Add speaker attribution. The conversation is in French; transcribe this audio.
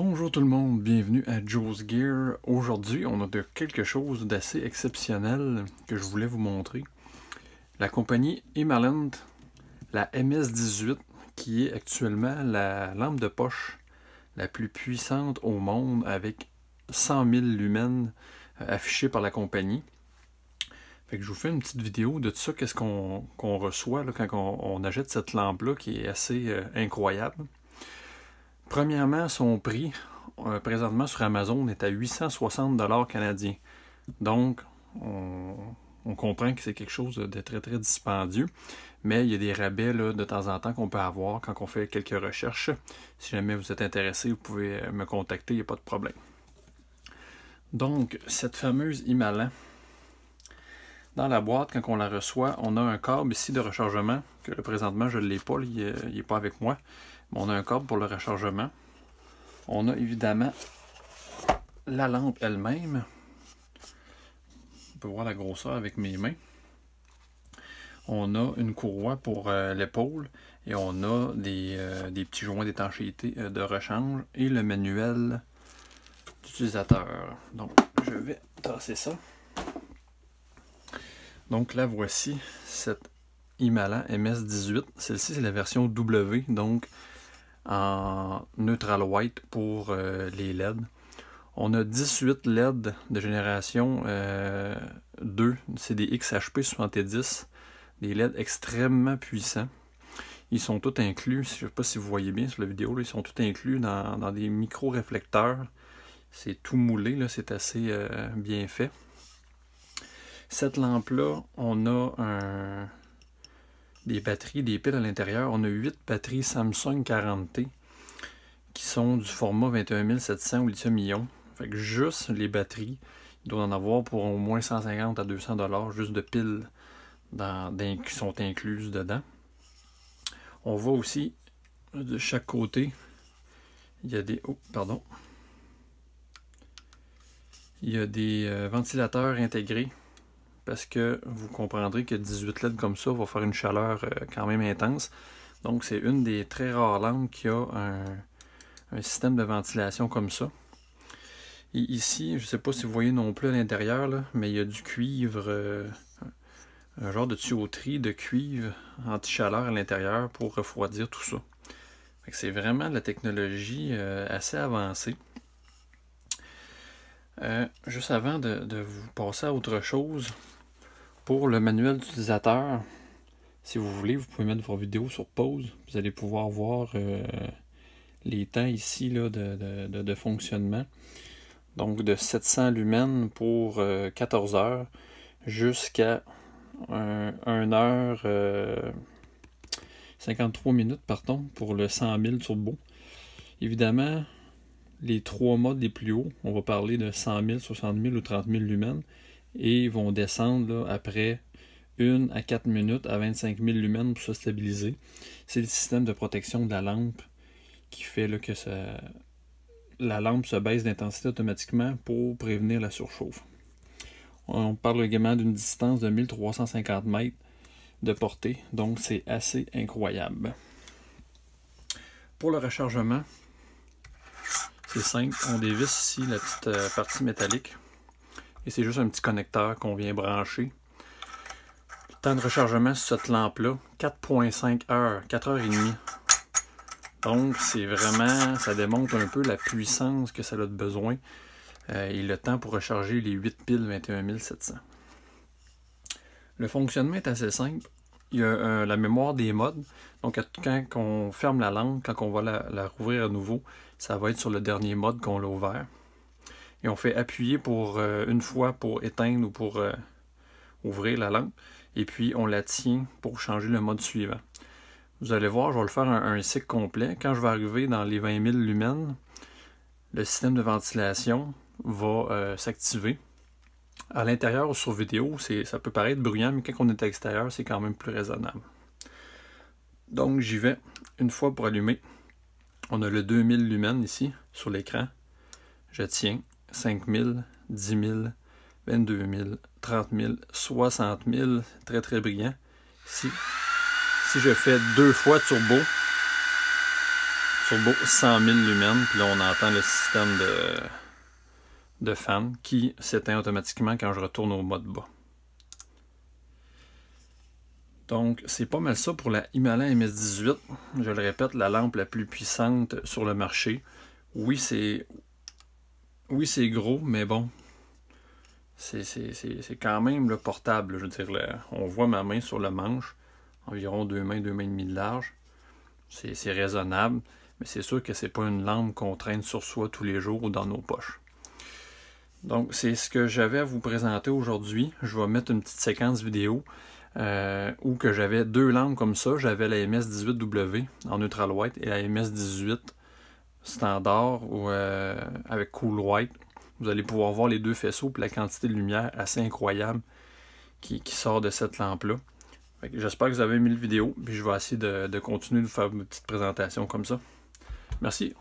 Speaker 1: Bonjour tout le monde, bienvenue à Joe's Gear. Aujourd'hui, on a de quelque chose d'assez exceptionnel que je voulais vous montrer. La compagnie imalent la MS-18, qui est actuellement la lampe de poche la plus puissante au monde avec 100 000 lumens euh, affichés par la compagnie. Fait je vous fais une petite vidéo de tout ça, qu'est-ce qu'on reçoit quand on, achète cette lampe-là qui est assez euh, incroyable. Premièrement, son prix, euh, présentement sur Amazon, est à 860 canadiens. Donc, on, comprend que c'est quelque chose de très, très dispendieux. Mais il y a des rabais de temps en temps qu'on peut avoir quand on fait quelques recherches. Si jamais vous êtes intéressé, vous pouvez euh, me contacter, il n'y a pas de problème. Donc, cette fameuse Himalan, dans la boîte, quand on la reçoit, on a un câble ici de rechargement, que présentement je ne l'ai pas, il n'est pas avec moi, on a un câble pour le rechargement. On a évidemment la lampe elle-même. On peut voir la grosseur avec mes mains. On a une courroie pour euh, l'épaule et on a des, euh, petits joints d'étanchéité euh, de rechange et le manuel d'utilisateur. Donc, je vais tasser ça. Donc là, voici cette Imala MS-18. Celle-ci, c'est la version W, donc en neutral white pour euh, les LED. On a 18 LED de génération 2, euh, c'est des XHP 70, des LED extrêmement puissants. Ils sont tous inclus, je ne sais pas si vous voyez bien sur la vidéo, ils sont tous inclus dans, des micro-réflecteurs. C'est tout moulé, c'est assez euh, bien fait. Cette lampe-là, on a un, des batteries, des piles à l'intérieur. On a 8 batteries Samsung 40T qui sont du format 21700 ou lithium millions. Fait que juste les batteries, il doit en avoir pour au moins 150 à 200 dollars juste de piles dans, qui sont incluses dedans. On voit aussi de chaque côté, il y a des... Oh, pardon. Il y a des euh, ventilateurs intégrés parce que vous comprendrez que 18 lettres comme ça va faire une chaleur euh, quand même intense. Donc c'est une des très rares lampes qui a un, système de ventilation comme ça. Et ici, je ne sais pas si vous voyez non plus à l'intérieur, mais il y a du cuivre, euh, un genre de tuyauterie de cuivre anti-chaleur à l'intérieur pour refroidir tout ça. C'est vraiment de la technologie euh, assez avancée. Euh, juste avant de, vous passer à autre chose, pour le manuel d'utilisateur, si vous voulez, vous pouvez mettre vos vidéo sur pause. Vous allez pouvoir voir euh, les temps ici là, de, fonctionnement. Donc de 700 lumens pour 14 euh, heures jusqu'à 1 heure 53 minutes pardon, pour le 100 000 turbo. Évidemment, les trois modes les plus hauts, on va parler de 100 000, 60 000 ou 30 000 lumens, et ils vont descendre après 1 à 4 minutes à 25 000 lumens pour se stabiliser. C'est le système de protection de la lampe qui fait que la lampe se baisse d'intensité automatiquement pour prévenir la surchauffe. On parle également d'une distance de 1350 mètres de portée, donc c'est assez incroyable. Pour le rechargement, simple, on dévisse ici la petite euh, partie métallique et c'est juste un petit connecteur qu'on vient brancher. Le temps de rechargement sur cette lampe-là, 4.5 heures, 4 heures et demie. Donc c'est vraiment, ça démontre un peu la puissance que ça a de besoin euh, et le temps pour recharger les 8 piles 21700. Le fonctionnement est assez simple il y a euh, la mémoire des modes. Donc, quand on ferme la lampe quand on va la, rouvrir à nouveau, ça va être sur le dernier mode qu'on l'a ouvert. Et on fait appuyer pour euh, une fois pour éteindre ou pour euh, ouvrir la lampe Et puis, on la tient pour changer le mode suivant. Vous allez voir, je vais le faire un, un cycle complet. Quand je vais arriver dans les 20 000 lumens, le système de ventilation va s'activer à l'intérieur sur vidéo, ça peut paraître bruyant, mais quand on est à l'extérieur, c'est quand même plus raisonnable. Donc j'y vais une fois pour allumer. On a le 2000 lumens ici sur l'écran. Je tiens 5000, 10 000, 22 000, 30 000, 60 000. Très très brillant. Si, si je fais deux fois turbo, turbo 100 000 lumens, puis là on entend le système de, de fan qui s'éteint automatiquement quand je retourne au mode bas. Donc, c'est pas mal ça pour la Himalaya MS-18. Je le répète, la lampe la plus puissante sur le marché. Oui, c'est oui, c'est gros, mais bon, c'est quand même le portable. Je veux dire, on voit ma main sur le manche, environ deux mains, deux mains et demie de large. C'est raisonnable, mais c'est sûr que c'est pas une lampe qu'on traîne sur soi tous les jours ou dans nos poches. Donc, c'est ce que j'avais à vous présenter aujourd'hui. Je vais mettre une petite séquence vidéo euh, où que j'avais deux lampes comme ça. J'avais la MS18W en neutral white et la MS18 standard ou euh, avec cool white. Vous allez pouvoir voir les deux faisceaux et la quantité de lumière assez incroyable qui, sort de cette lampe-là. J'espère que vous avez aimé la vidéo, puis je vais essayer de, de continuer de vous faire une petite présentation comme ça. Merci.